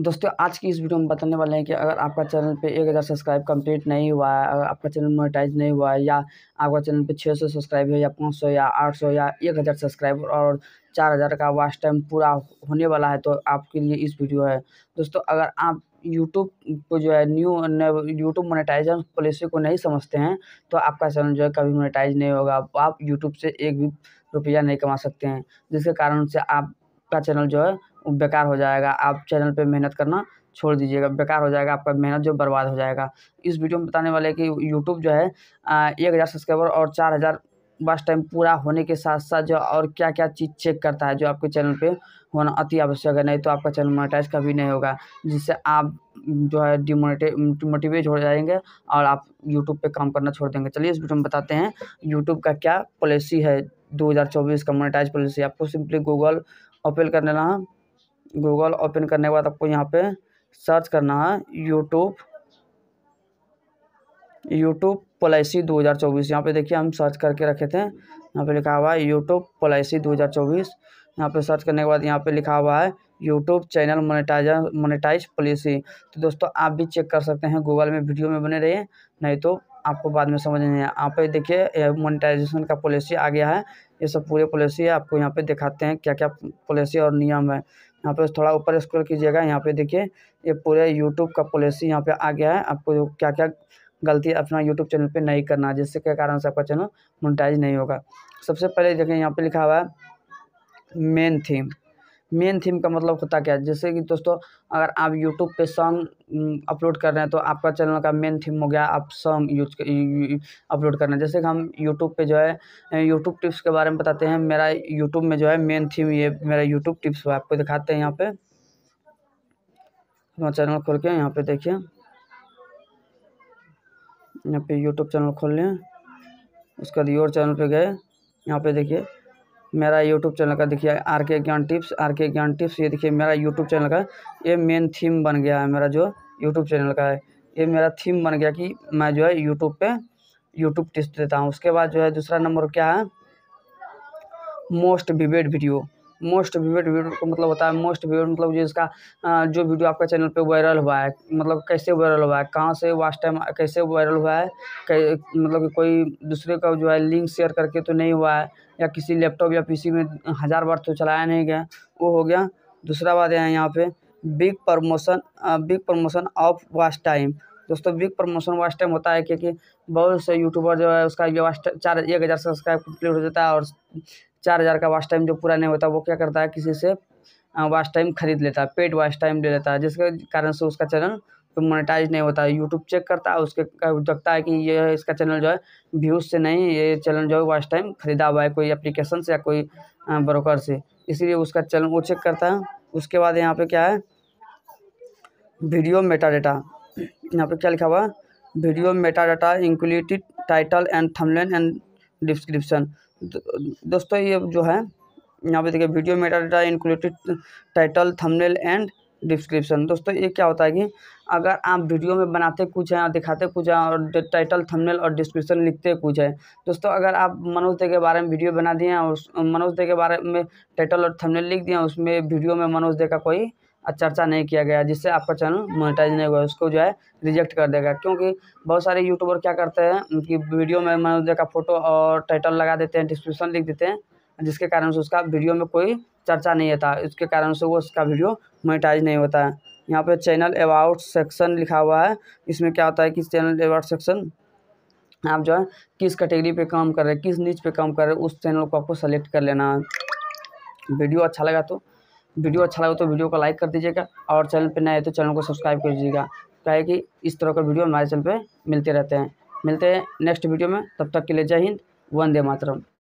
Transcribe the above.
दोस्तों आज की इस वीडियो में बताने वाले हैं कि अगर आपका चैनल पे एक हज़ार सब्सक्राइब कंप्लीट नहीं हुआ है अगर आपका चैनल मोनेटाइज नहीं हुआ है या आपका चैनल पे छः सौ सब्सक्राइब है या पाँच सौ या आठ सौ या एक हज़ार सब्सक्राइबर और चार हज़ार का वाच टाइम पूरा होने वाला है तो आपके लिए इस वीडियो है दोस्तों अगर आप यूट्यूब को जो है न्यू यूट्यूब मोनेटाइजर पॉलिसी को नहीं समझते हैं तो आपका चैनल जो है कभी मोनेटाइज नहीं होगा आप यूट्यूब से एक भी रुपया नहीं कमा सकते हैं जिसके कारण से आपका चैनल जो है बेकार हो जाएगा आप चैनल पे मेहनत करना छोड़ दीजिएगा बेकार हो जाएगा आपका मेहनत जो बर्बाद हो जाएगा इस वीडियो में बताने वाले कि यूट्यूब जो है एक हज़ार सब्सक्राइबर और चार हज़ार बस टाइम पूरा होने के साथ साथ जो और क्या क्या चीज़ चेक करता है जो आपके चैनल पे होना अति आवश्यक है नहीं तो आपका चैनल मोनेटाइज कभी नहीं होगा जिससे आप जो है डिमोटिवेट हो जाएंगे और आप यूट्यूब पे काम करना छोड़ देंगे चलिए इस वीडियो में बताते हैं यूट्यूब का क्या पॉलिसी है दो का मोनेटाइज पॉलिसी आपको सिंपली गूगल ओपन कर लेना है गूगल ओपन करने के बाद आपको यहाँ पे सर्च करना है यूट्यूब यूट्यूब पॉलिसी 2024 यहाँ पे देखिए हम सर्च करके रखे थे यहाँ पे लिखा हुआ है यूट्यूब पॉलिसी 2024 यहाँ पे सर्च करने के बाद यहाँ पे लिखा हुआ है YouTube channel monetiser monetise policy तो दोस्तों आप भी चेक कर सकते हैं गूगल में वीडियो में बने रहिए नहीं तो आपको बाद में समझ नहीं आया यहाँ पे देखिए मोनिटाइजेशन का पॉलिसी आ गया है ये सब पूरे पॉलिसी है आपको यहाँ पे दिखाते हैं क्या क्या पॉलिसी और नियम है यहाँ पे थोड़ा ऊपर स्क्रॉल कीजिएगा यहाँ पे देखिए ये पूरे यूट्यूब का पॉलिसी यहाँ पे आ गया है आपको क्या क्या गलती अपना यूट्यूब चैनल पे नहीं करना जिससे के कारण से आपका चैनल मोनिटाइज नहीं होगा सबसे पहले देखें यहाँ पे लिखा हुआ है मेन थीम मेन थीम का मतलब होता क्या है जैसे कि दोस्तों अगर आप यूट्यूब पे सॉन्ग अपलोड कर रहे हैं तो आपका चैनल का मेन थीम हो गया आप सॉन्ग यूज अपलोड कर रहे हैं जैसे कि हम यूट्यूब पे जो है यूट्यूब टिप्स के बारे में बताते हैं मेरा यूट्यूब में जो है मेन थीम ये मेरा यूट्यूब टिप्स हुआ आपको दिखाते हैं यहाँ पे अपना चैनल खोल के यहाँ पे देखिए यहाँ पे यूट्यूब चैनल खोल लें उसके बाद योर चैनल पर गए यहाँ पे देखिए मेरा यूट्यूब चैनल का देखिए आर के ज्ञान टिप्स आर के ज्ञान टिप्स ये देखिए मेरा यूट्यूब चैनल का ये मेन थीम बन गया है मेरा जो यूट्यूब चैनल का है ये मेरा थीम बन गया कि मैं जो है यूट्यूब पे यूट्यूब टिप्स देता हूँ उसके बाद जो है दूसरा नंबर क्या है most viewed video most viewed video को मतलब होता है मोस्ट व्यूड मतलब जो इसका जो वीडियो आपका चैनल पे वायरल हुआ है मतलब कैसे वायरल हुआ है कहाँ से वास्ट टाइम कैसे वायरल हुआ है मतलब कि कोई दूसरे का जो है लिंक शेयर करके तो नहीं हुआ है या किसी लैपटॉप या पी में हज़ार बार तो चलाया नहीं गया वो हो गया दूसरा बात है यहाँ पे big promotion big promotion of waste time दोस्तों बिग प्रमोशन वास्ट टाइम होता है क्योंकि बहुत से यूट्यूबर जो है उसका ये वास्ट चार एक हज़ार सब्सक्राइब कम्प्लीट हो जाता है और चार हज़ार का वाच टाइम जो पूरा नहीं होता वो क्या करता है किसी से वाच टाइम खरीद लेता है पेड वाच टाइम ले लेता है जिसके कारण से उसका चैनल मोनेटाइज नहीं होता है यूट्यूब चेक करता है उसके देखता है कि ये इसका चैनल जो है व्यूज़ से नहीं ये चैनल जो है वाच टाइम खरीदा हुआ है कोई एप्लीकेशन से या कोई ब्रोकर से इसीलिए उसका चैनल वो चेक करता है उसके बाद यहाँ पर क्या है वीडियो मेटा डाटा यहाँ पर क्या लिखा हुआ है video meta data included title and thumbnail and description दोस्तों ये जो है यहाँ पे देखिए video meta data included title thumbnail and description दोस्तों ये क्या होता है कि अगर आप वीडियो में बनाते कुछ हैं दिखाते कुछ हैं और टाइटल थंबनेल और डिस्क्रिप्शन लिखते कुछ है दोस्तों अगर आप मनोज दे के बारे में वीडियो बना दिए हैं और मनोज दे के बारे में टाइटल और थंबनेल लिख दिए उसमें वीडियो में मनोज दे का कोई चर्चा नहीं किया गया जिससे आपका चैनल मोनेटाइज नहीं हुआ उसको जो है रिजेक्ट कर देगा क्योंकि बहुत सारे यूट्यूबर क्या करते हैं उनकी वीडियो में मनोज का फोटो और टाइटल लगा देते हैं डिस्क्रिप्शन लिख देते हैं जिसके कारण से उसका वीडियो में कोई चर्चा नहीं होता उसके कारण से वो उसका वीडियो मोनेटाइज नहीं होता है यहाँ पर चैनल अबाउट सेक्शन लिखा हुआ है इसमें क्या होता है कि चैनल अबाउट सेक्शन आप जो है किस कैटेगरी पे काम कर रहे हैं किस नीच पे काम कर रहे हैं उस चैनल को आपको सेलेक्ट कर लेना है वीडियो अच्छा लगा तो वीडियो अच्छा लगे तो वीडियो को लाइक कर दीजिएगा और चैनल पर नए तो चैनल को सब्सक्राइब कर दीजिएगा क्या है कि इस तरह का वीडियो हमारे चैनल पर मिलते रहते हैं मिलते हैं नेक्स्ट वीडियो में तब तक के लिए जय हिंद वंदे मातरम